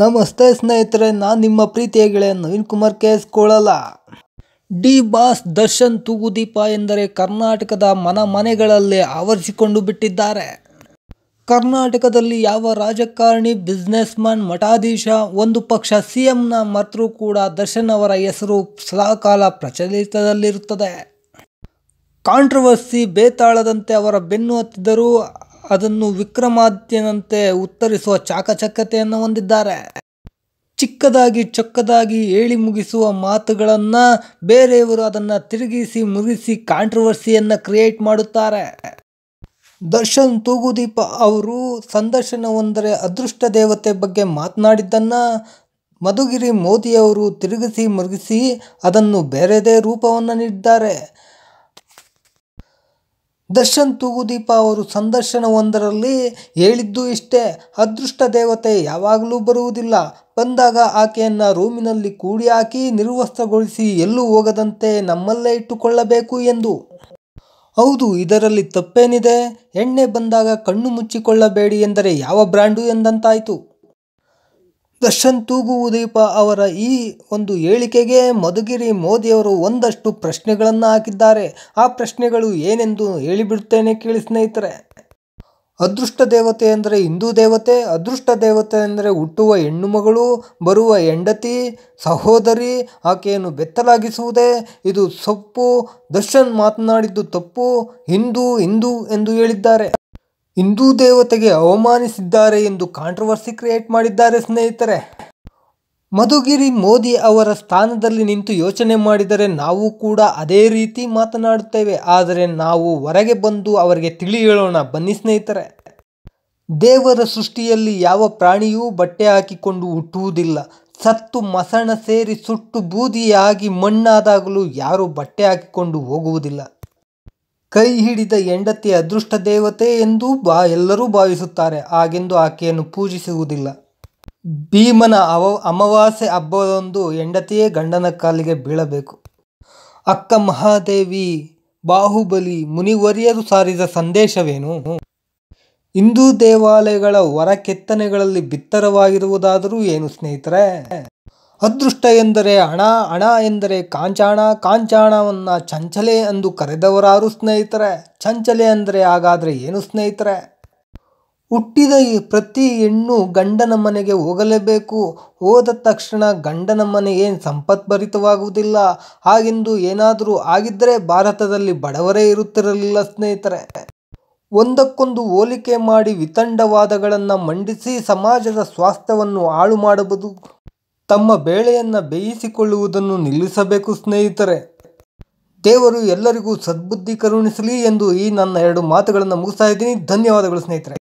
ನಮಸ್ತೆ ಸ್ನೇಹಿತರೆ ನಾನು ನಿಮ್ಮ ಪ್ರೀತಿಯ ಗೆಳೆಯ ನವೀನ್ ಕುಮಾರ್ ಕೇಸ್ ಡಿ ಬಾಸ್ ದರ್ಶನ್ ತೂಗುದೀಪ ಎಂದರೆ ಕರ್ನಾಟಕದ ಮನ ಮನೆಗಳಲ್ಲಿ ಆವರಿಸಿಕೊಂಡು ಬಿಟ್ಟಿದ್ದಾರೆ ಕರ್ನಾಟಕದಲ್ಲಿ ಯಾವ ರಾಜಕಾರಣಿ ಬಿಸ್ನೆಸ್ ಮಠಾಧೀಶ ಒಂದು ಪಕ್ಷ ಸಿ ಎಂನ ಮರ್ತರೂ ಕೂಡ ದರ್ಶನ್ ಅವರ ಹೆಸರು ಸದಾಕಾಲ ಪ್ರಚಲಿತದಲ್ಲಿರುತ್ತದೆ ಕಾಂಟ್ರವರ್ಸಿ ಬೇತಾಳದಂತೆ ಅವರ ಬೆನ್ನು ಹತ್ತಿದ್ದರೂ ಅದನ್ನು ವಿಕ್ರಮಾದಿತ್ಯನಂತೆ ಉತ್ತರಿಸುವ ಚಾಕಚಕ್ಯತೆಯನ್ನು ಹೊಂದಿದ್ದಾರೆ ಚಿಕ್ಕದಾಗಿ ಚೊಕ್ಕದಾಗಿ ಹೇಳಿ ಮುಗಿಸುವ ಮಾತುಗಳನ್ನು ಬೇರೆಯವರು ಅದನ್ನು ತಿರುಗಿಸಿ ಮುಗಿಸಿ ಕಾಂಟ್ರವರ್ಸಿಯನ್ನು ಕ್ರಿಯೇಟ್ ಮಾಡುತ್ತಾರೆ ದರ್ಶನ್ ತೂಗುದೀಪ ಅವರು ಸಂದರ್ಶನವೊಂದರೆ ಅದೃಷ್ಟ ದೇವತೆ ಬಗ್ಗೆ ಮಾತನಾಡಿದ್ದನ್ನು ಮಧುಗಿರಿ ಮೋದಿಯವರು ತಿರುಗಿಸಿ ಮುರುಗಿಸಿ ಅದನ್ನು ಬೇರೆದೇ ರೂಪವನ್ನು ನೀಡಿದ್ದಾರೆ ದರ್ಶನ್ ತೂಗುದೀಪ ಅವರು ಸಂದರ್ಶನವೊಂದರಲ್ಲಿ ಹೇಳಿದ್ದು ಇಷ್ಟೇ ಅದೃಷ್ಟ ದೇವತೆ ಯಾವಾಗಲೂ ಬರುವುದಿಲ್ಲ ಬಂದಾಗ ಆಕೆಯನ್ನು ರೂಮಿನಲ್ಲಿ ಕೂಡಿ ಹಾಕಿ ನಿರ್ವಸ್ತ್ರಗೊಳಿಸಿ ಎಲ್ಲೂ ಹೋಗದಂತೆ ನಮ್ಮಲ್ಲೇ ಇಟ್ಟುಕೊಳ್ಳಬೇಕು ಎಂದು ಹೌದು ಇದರಲ್ಲಿ ತಪ್ಪೇನಿದೆ ಎಣ್ಣೆ ಬಂದಾಗ ಕಣ್ಣು ಮುಚ್ಚಿಕೊಳ್ಳಬೇಡಿ ಎಂದರೆ ಯಾವ ಬ್ರ್ಯಾಂಡು ಎಂದಂತಾಯಿತು ದರ್ಶನ್ ತೂಗುವುದೀಪ ಅವರ ಈ ಒಂದು ಹೇಳಿಕೆಗೆ ಮಧುಗಿರಿ ಮೋದಿಯವರು ಒಂದಷ್ಟು ಪ್ರಶ್ನೆಗಳನ್ನು ಹಾಕಿದ್ದಾರೆ ಆ ಪ್ರಶ್ನೆಗಳು ಏನೆಂದು ಹೇಳಿಬಿಡ್ತೇನೆ ಕೇಳಿ ಸ್ನೇಹಿತರೆ ಅದೃಷ್ಟ ದೇವತೆ ಅಂದರೆ ಹಿಂದೂ ದೇವತೆ ಅದೃಷ್ಟ ದೇವತೆ ಅಂದರೆ ಹುಟ್ಟುವ ಹೆಣ್ಣು ಮಗಳು ಬರುವ ಹೆಂಡತಿ ಸಹೋದರಿ ಆಕೆಯನ್ನು ಬೆತ್ತಲಾಗಿಸುವುದೇ ಇದು ಸೊಪ್ಪು ದರ್ಶನ್ ಮಾತನಾಡಿದ್ದು ತಪ್ಪು ಹಿಂದೂ ಹಿಂದೂ ಎಂದು ಹೇಳಿದ್ದಾರೆ ಹಿಂದೂ ದೇವತೆಗೆ ಅವಮಾನಿಸಿದ್ದಾರೆ ಎಂದು ಕಾಂಟ್ರವರ್ಸಿ ಕ್ರಿಯೇಟ್ ಮಾಡಿದ್ದಾರೆ ಸ್ನೇಹಿತರೆ ಮಧುಗಿರಿ ಮೋದಿ ಅವರ ಸ್ಥಾನದಲ್ಲಿ ನಿಂತು ಯೋಚನೆ ಮಾಡಿದರೆ ನಾವು ಕೂಡ ಅದೇ ರೀತಿ ಮಾತನಾಡುತ್ತೇವೆ ಆದರೆ ನಾವು ಹೊರಗೆ ಬಂದು ಅವರಿಗೆ ತಿಳಿ ಹೇಳೋಣ ಬನ್ನಿ ಸ್ನೇಹಿತರೆ ದೇವರ ಸೃಷ್ಟಿಯಲ್ಲಿ ಯಾವ ಪ್ರಾಣಿಯೂ ಬಟ್ಟೆ ಹಾಕಿಕೊಂಡು ಹುಟ್ಟುವುದಿಲ್ಲ ಸತ್ತು ಮಸಣ ಸೇರಿ ಸುಟ್ಟು ಬೂದಿಯಾಗಿ ಮಣ್ಣಾದಾಗಲೂ ಯಾರೂ ಬಟ್ಟೆ ಹಾಕಿಕೊಂಡು ಹೋಗುವುದಿಲ್ಲ ಕೈ ಹಿಡಿದ ಹೆಂಡತಿ ಅದೃಷ್ಟ ದೇವತೆ ಎಂದು ಬಾ ಎಲ್ಲರೂ ಭಾವಿಸುತ್ತಾರೆ ಹಾಗೆಂದು ಆಕೆಯನ್ನು ಪೂಜಿಸುವುದಿಲ್ಲ ಭೀಮನ ಅವ ಅಮಾವಾಸ್ಯೆ ಹಬ್ಬದೊಂದು ಹೆಂಡತಿಯೇ ಗಂಡನ ಕಾಲಿಗೆ ಬೀಳಬೇಕು ಅಕ್ಕ ಮಹಾದೇವಿ ಬಾಹುಬಲಿ ಮುನಿವರಿಯರು ಸಾರಿದ ಸಂದೇಶವೇನು ಹಿಂದೂ ದೇವಾಲಯಗಳ ಹೊರ ಕೆತ್ತನೆಗಳಲ್ಲಿ ಬಿತ್ತರವಾಗಿರುವುದಾದರೂ ಏನು ಸ್ನೇಹಿತರೆ ಅದೃಷ್ಟ ಎಂದರೆ ಹಣ ಹಣ ಎಂದರೆ ಕಾಂಚಾಣ ಕಾಂಚಾಣವನ್ನು ಚಂಚಲೆ ಎಂದು ಕರೆದವರಾರು ಸ್ನೇಹಿತರೆ ಚಂಚಲೆ ಅಂದರೆ ಹಾಗಾದರೆ ಏನು ಸ್ನೇಹಿತರೆ ಹುಟ್ಟಿದ ಪ್ರತಿ ಹೆಣ್ಣು ಗಂಡನ ಮನೆಗೆ ಹೋಗಲೇಬೇಕು ಹೋದ ತಕ್ಷಣ ಗಂಡನ ಮನೆ ಏನು ಸಂಪತ್ಭರಿತವಾಗುವುದಿಲ್ಲ ಹಾಗೆಂದು ಏನಾದರೂ ಆಗಿದ್ದರೆ ಭಾರತದಲ್ಲಿ ಬಡವರೇ ಇರುತ್ತಿರಲಿಲ್ಲ ಸ್ನೇಹಿತರೆ ಒಂದಕ್ಕೊಂದು ಹೋಲಿಕೆ ಮಾಡಿ ವಿತಂಡವಾದಗಳನ್ನು ಮಂಡಿಸಿ ಸಮಾಜದ ಸ್ವಾಸ್ಥ್ಯವನ್ನು ಹಾಳು ಮಾಡಬಹುದು ತಮ್ಮ ಬೇಳೆಯನ್ನು ಬೇಯಿಸಿಕೊಳ್ಳುವುದನ್ನು ನಿಲ್ಲಿಸಬೇಕು ಸ್ನೇಹಿತರೆ ದೇವರು ಎಲ್ಲರಿಗೂ ಸದ್ಬುದ್ಧಿ ಕರುಣಿಸಲಿ ಎಂದು ಈ ನನ್ನ ಎರಡು ಮಾತುಗಳನ್ನು ಮುಗಿಸ್ತಾ ಇದ್ದೀನಿ ಧನ್ಯವಾದಗಳು ಸ್ನೇಹಿತರೆ